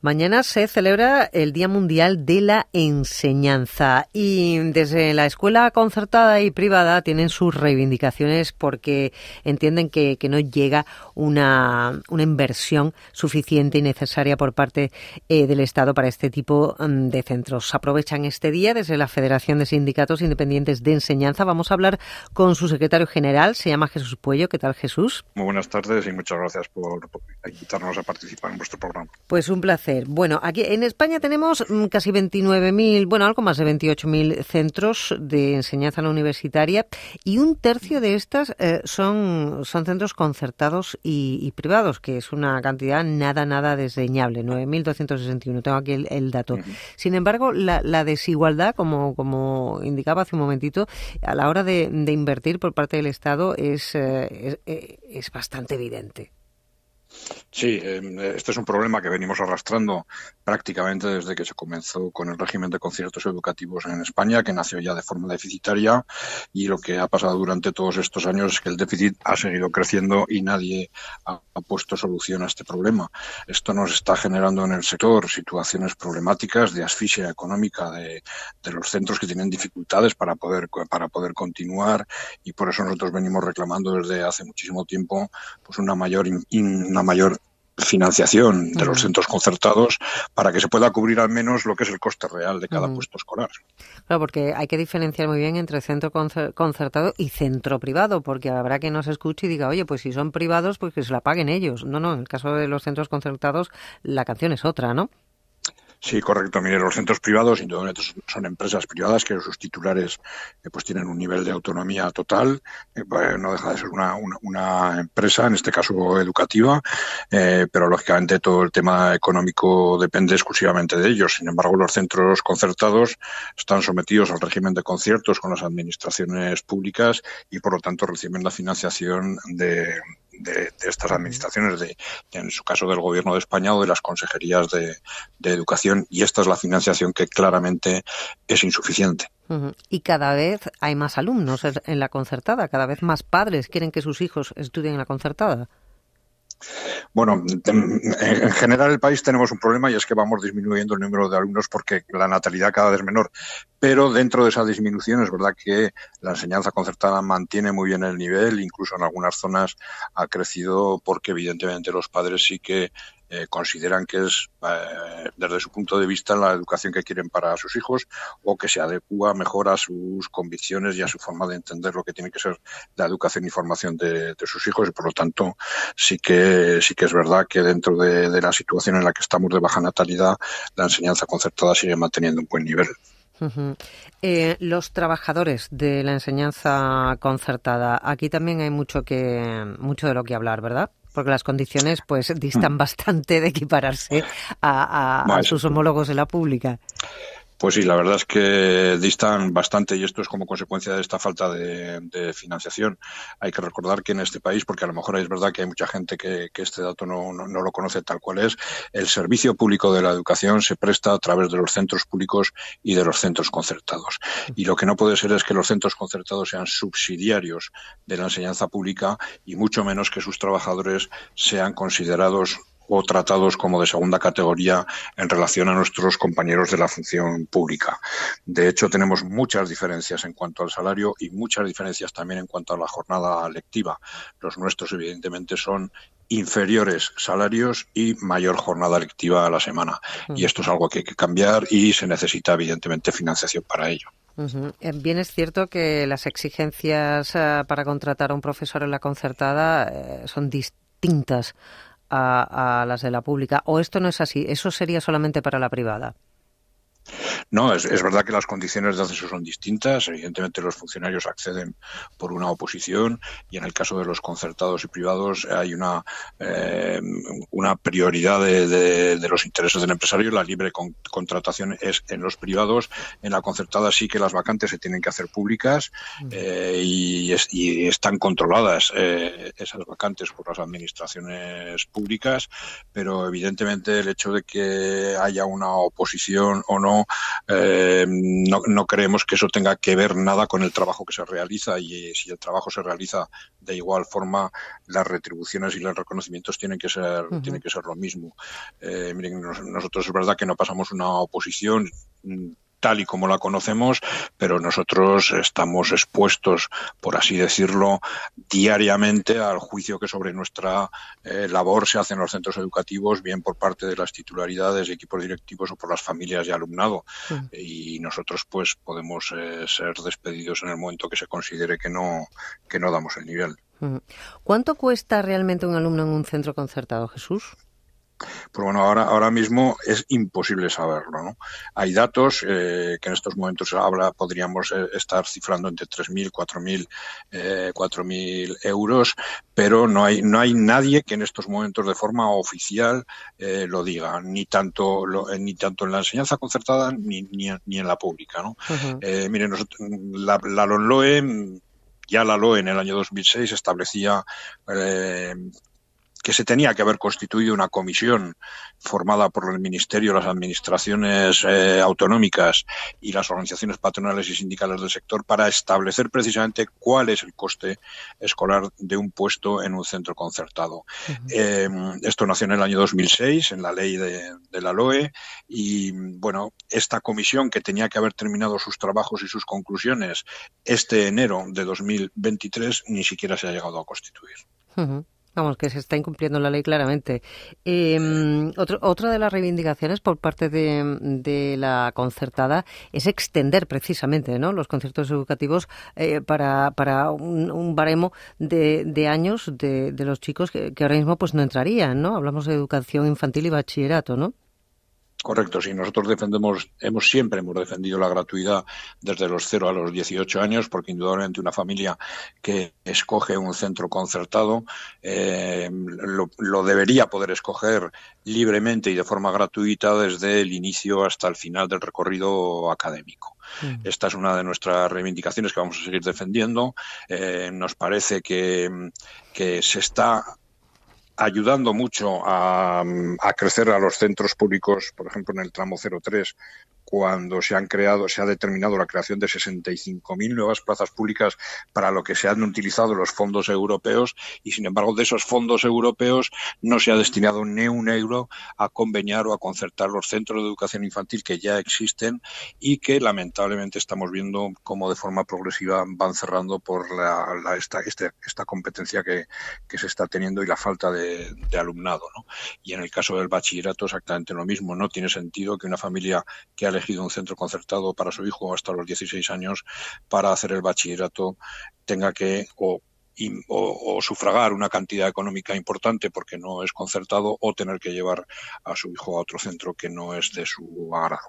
Mañana se celebra el Día Mundial de la Enseñanza y desde la escuela concertada y privada tienen sus reivindicaciones porque entienden que, no llega una, inversión suficiente y necesaria por parte eh, del Estado para este tipo mm, de centros. Aprovechan este día desde la Federación de Sindicatos Independientes de Enseñanza. Vamos a hablar con su secretario general, se llama Jesús Puello. ¿Qué tal, Jesús? Muy buenas tardes y muchas gracias por invitarnos a participar en vuestro programa. Pues un placer bueno, aquí en España tenemos mm, casi 29.000, bueno, algo más de 28.000 centros de enseñanza universitaria y un tercio de estas eh, son, son centros concertados y, privados, que es una cantidad nada, nada desdeñable, 9.261, tengo aquí el, dato. Sin embargo, la, desigualdad, como, como indicaba hace un momentito, a la hora de, invertir por parte del Estado es, eh, eh, es bastante evidente. Sí, em, este es un problema que venimos arrastrando prácticamente desde que se comenzó con el régimen de conciertos educativos en España, que nació ya de forma deficitaria y lo que ha pasado durante todos estos años es que el déficit ha seguido creciendo y nadie ha puesto solución a este problema. Esto nos está generando en el sector situaciones problemáticas de asfixia económica de, los centros que tienen dificultades para poder, para poder continuar y por eso nosotros venimos reclamando desde hace muchísimo tiempo pues una mayor una mayor financiación de los centros concertados para que se pueda cubrir al menos lo que es el coste real de cada puesto escolar. Claro, porque hay que diferenciar muy bien entre centro concertado y centro privado, porque habrá que se escuche y diga, oye, pues si son privados, pues que se la paguen ellos. No, no, en el caso de los centros concertados la canción es otra, ¿no? Sí, correcto. Mire, los centros privados indudablemente son empresas privadas que sus titulares eh, pues tienen un nivel de autonomía total. Eh, no deja de ser una, empresa, en este caso educativa, eh, pero lógicamente todo el tema económico depende exclusivamente de ellos. Sin embargo, los centros concertados están sometidos al régimen de conciertos con las administraciones públicas y, por lo tanto, reciben la financiación de de, estas administraciones, de, en su caso del Gobierno de España o de las consejerías de, educación, y esta es la financiación que claramente es insuficiente. Y cada vez hay más alumnos en la concertada, cada vez más padres quieren que sus hijos estudien en la concertada. Bueno, em, en general el país tenemos un problema y es que vamos disminuyendo el número de alumnos porque la natalidad cada vez es menor. Pero dentro de esa disminución es verdad que la enseñanza concertada mantiene muy bien el nivel, incluso en algunas zonas ha crecido porque evidentemente los padres sí que eh, consideran que es, eh, desde su punto de vista, la educación que quieren para sus hijos o que se adecua mejor a sus convicciones y a su forma de entender lo que tiene que ser la educación y formación de, sus hijos. Y por lo tanto, sí que, sí que es verdad que dentro de, la situación en la que estamos de baja natalidad, la enseñanza concertada sigue manteniendo un buen nivel. Eh, los trabajadores de la enseñanza concertada, aquí también hay mucho que mucho de lo que hablar, ¿verdad? porque las condiciones pues mm. distan bastante de equipararse a, sus homólogos de la pública. Pues sí, la verdad es que distan bastante y esto es como consecuencia de esta falta de, financiación. Hay que recordar que en este país, porque a lo mejor es verdad que hay mucha gente que, este dato no, lo conoce tal cual es, el servicio público de la educación se presta a través de los centros públicos y de los centros concertados. Y lo que no puede ser es que los centros concertados sean subsidiarios de la enseñanza pública y mucho menos que sus trabajadores sean considerados o tratados como de segunda categoría en relación a nuestros compañeros de la función pública. De hecho, tenemos muchas diferencias en cuanto al salario y muchas diferencias también en cuanto a la jornada lectiva. Los nuestros, evidentemente, son inferiores salarios y mayor jornada lectiva a la semana. Mm. Y esto es algo que hay que cambiar y se necesita, evidentemente, financiación para ello. Eh, bien es cierto que las exigencias eh, para contratar a un profesor en la concertada eh, son distintas a, las de la pública? ¿O esto no es así? ¿Eso sería solamente para la privada? No, es, verdad que las condiciones de acceso son distintas. Evidentemente, los funcionarios acceden por una oposición y en el caso de los concertados y privados hay una, eh, una prioridad de, los intereses del empresario. La libre contratación es en los privados. En la concertada sí que las vacantes se tienen que hacer públicas eh, y, están controladas eh, esas vacantes por las administraciones públicas, pero evidentemente el hecho de que haya una oposición o no eh, no, creemos que eso tenga que ver nada con el trabajo que se realiza y eh, si el trabajo se realiza de igual forma, las retribuciones y los reconocimientos tienen que ser, tienen que ser lo mismo. Eh, nosotros es verdad que no pasamos una oposición mm, tal y como la conocemos, pero nosotros estamos expuestos, por así decirlo, diariamente al juicio que sobre nuestra eh, labor se hace en los centros educativos, bien por parte de las titularidades, equipos directivos o por las familias de alumnado. Y nosotros, pues, podemos eh, ser despedidos en el momento que se considere que no, que no damos el nivel. ¿Cuánto cuesta realmente un alumno en un centro concertado, Jesús? Pues bueno, ahora, ahora mismo es imposible saberlo. Hay datos eh, que en estos momentos habla, podríamos eh, estar cifrando entre 3.000, 4.000, eh, euros, pero no hay, no hay nadie que en estos momentos de forma oficial eh, lo diga, ni tanto, ni tanto en la enseñanza concertada ni, ni, en la pública. ¿no? miren, la, la LONLOE ya la LOE en el año 2006 establecía eh, que se tenía que haber constituido una comisión formada por el Ministerio, las administraciones eh, autonómicas y las organizaciones patronales y sindicales del sector para establecer precisamente cuál es el coste escolar de un puesto en un centro concertado. Em, esto nació en el año 2006 en la ley de, la LOE y, bueno, esta comisión que tenía que haber terminado sus trabajos y sus conclusiones este enero de 2023 ni siquiera se ha llegado a constituir que se está incumpliendo la ley claramente. Em, otra de las reivindicaciones por parte de, la concertada es extender precisamente ¿no? los conciertos educativos eh, para, para un, baremo de, años de, los chicos que, que, ahora mismo pues no entrarían, ¿no? Hablamos de educación infantil y bachillerato, ¿no? Correcto, sí, nosotros defendemos, hemos siempre hemos defendido la gratuidad desde los 0 a los 18 años, porque indudablemente una familia que escoge un centro concertado eh, lo, debería poder escoger libremente y de forma gratuita desde el inicio hasta el final del recorrido académico. Mm. Esta es una de nuestras reivindicaciones que vamos a seguir defendiendo. Eh, nos parece que, que se está ayudando mucho mm, a, crecer a los centros públicos, por ejemplo en el tramo 03, cuando se han creado, se ha determinado la creación de 65.000 nuevas plazas públicas para lo que se han utilizado los fondos europeos y, sin embargo, de esos fondos europeos no se ha destinado ni un euro a conveniar o a concertar los centros de educación infantil que ya existen y que, lamentablemente, estamos viendo cómo de forma progresiva van cerrando por esta, este, esta, competencia que, que, se está teniendo y la falta de, alumnado. Y en el caso del bachillerato, exactamente lo mismo. No tiene sentido que una familia que ha elegido un centro concertado para su hijo hasta los 16 años para hacer el bachillerato tenga que o sufragar una cantidad económica importante porque no es concertado o tener que llevar a su hijo a otro centro que no es de su agrado.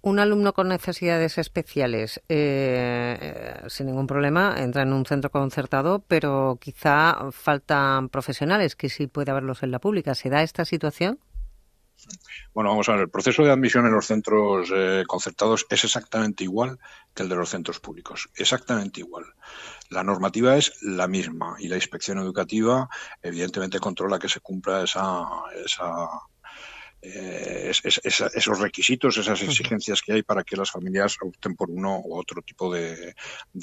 Un alumno con necesidades especiales, eh, eh, sin ningún problema, entra en un centro concertado, pero quizá faltan profesionales que sí puede haberlos en la pública. ¿Se da esta situación? Bueno, vamos a ver, el proceso de admisión en los centros eh, concertados es exactamente igual que el de los centros públicos, exactamente igual. La normativa es la misma y la inspección educativa evidentemente controla que se cumpla esa, esa eh, esos requisitos, esas exigencias que hay para que las familias opten por uno u otro tipo de,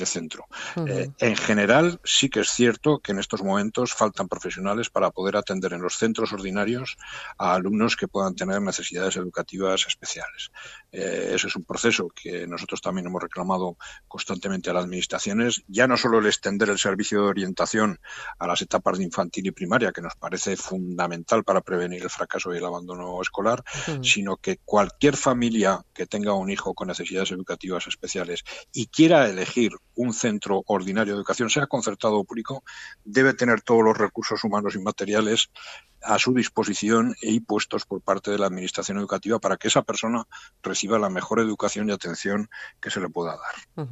centro. Eh, en general, sí que es cierto que en estos momentos faltan profesionales para poder atender en los centros ordinarios a alumnos que puedan tener necesidades educativas especiales. Eh, ese es un proceso que nosotros también hemos reclamado constantemente a las administraciones, ya no solo el extender el servicio de orientación a las etapas de infantil y primaria, que nos parece fundamental para prevenir el fracaso y el abandono escolar, sino que cualquier familia que tenga un hijo con necesidades educativas especiales y quiera elegir un centro ordinario de educación, sea concertado o público, debe tener todos los recursos humanos y materiales a su disposición y puestos por parte de la Administración Educativa para que esa persona reciba la mejor educación y atención que se le pueda dar.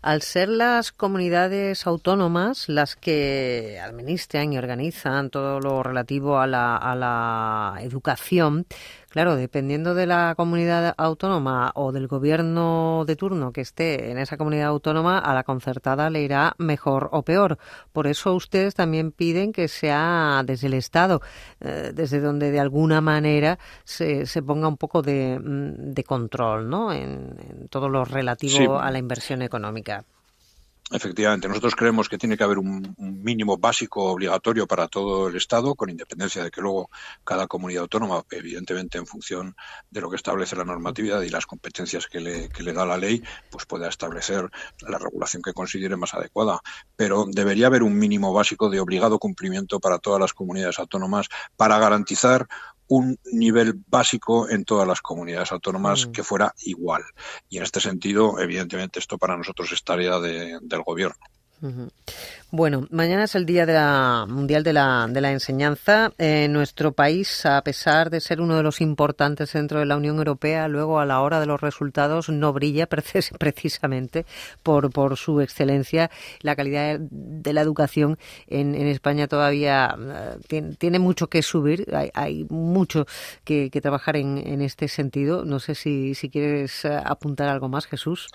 Al ser las comunidades autónomas las que administran y organizan todo lo relativo a la educación, Claro, dependiendo de la comunidad autónoma o del gobierno de turno que esté en esa comunidad autónoma, a la concertada le irá mejor o peor. Por eso ustedes también piden que sea desde el Estado, eh, desde donde de alguna manera se, se ponga un poco de, mm, control ¿no? en, todo lo relativo a la inversión económica. Efectivamente, nosotros creemos que tiene que haber un, mínimo básico obligatorio para todo el Estado, con independencia de que luego cada comunidad autónoma, evidentemente en función de lo que establece la normatividad y las competencias que le, que le da la ley, pues pueda establecer la regulación que considere más adecuada. Pero debería haber un mínimo básico de obligado cumplimiento para todas las comunidades autónomas para garantizar un nivel básico en todas las comunidades autónomas mm. que fuera igual. Y en este sentido, evidentemente, esto para nosotros es tarea del gobierno. Bueno, mañana es el Día de la Mundial de la, de la Enseñanza. En eh, nuestro país, a pesar de ser uno de los importantes dentro de la Unión Europea, luego a la hora de los resultados no brilla precisamente por, por su excelencia. La calidad de la educación en, en España todavía eh, tiene, tiene, mucho que subir. Hay, hay mucho que, que trabajar en, en, este sentido. No sé si, si quieres eh, apuntar algo más, Jesús.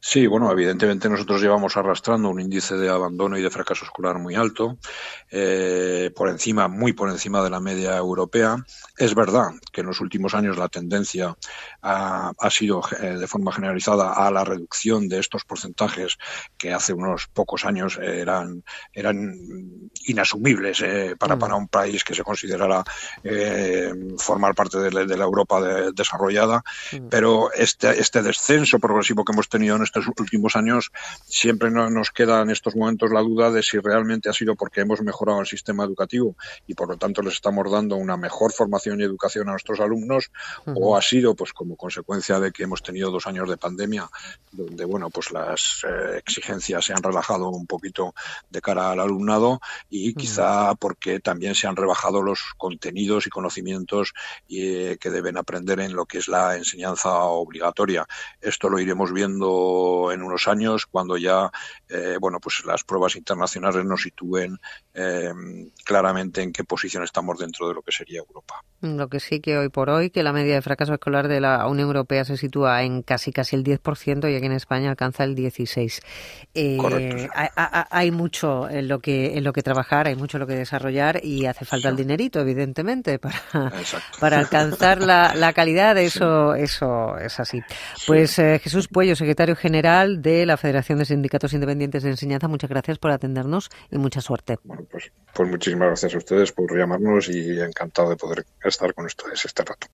Sí, bueno, evidentemente nosotros llevamos arrastrando un índice de abandono y de fracaso escolar muy alto, eh, por encima, muy por encima de la media europea. Es verdad que en los últimos años la tendencia ha, sido eh, de forma generalizada a la reducción de estos porcentajes que hace unos pocos años eran, inasumibles eh, mm. para, un país que se considerara formar parte de, la Europa desarrollada, mm. pero este, este, descenso progresivo que hemos tenido en este los últimos años siempre nos queda en estos momentos la duda de si realmente ha sido porque hemos mejorado el sistema educativo y por lo tanto les estamos dando una mejor formación y educación a nuestros alumnos o ha sido pues como consecuencia de que hemos tenido dos años de pandemia donde bueno pues las eh, exigencias se han relajado un poquito de cara al alumnado y quizá porque también se han rebajado los contenidos y conocimientos eh, que deben aprender en lo que es la enseñanza obligatoria. Esto lo iremos viendo en unos años cuando ya eh, bueno pues las pruebas internacionales nos sitúen eh, claramente en qué posición estamos dentro de lo que sería Europa. Lo que sí que hoy por hoy, que la media de fracaso escolar de la Unión Europea se sitúa en casi casi el 10% y aquí en España alcanza el 16%. Eh, hay, mucho en lo, que, en lo que trabajar, hay mucho en lo que desarrollar y hace falta el dinerito, evidentemente, para, para alcanzar la, la calidad. Eso, eso es así. Pues eh, Jesús Puello, secretario general de la Federación de Sindicatos Independientes de Enseñanza, muchas gracias por atendernos y mucha suerte. Bueno, pues, pues muchísimas gracias a ustedes por llamarnos y encantado de poder estar estar con ustedes este rato.